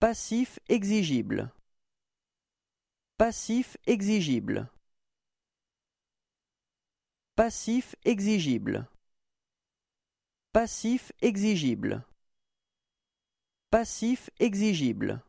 Passif exigible Passif exigible Passif exigible Passif exigible Passif exigible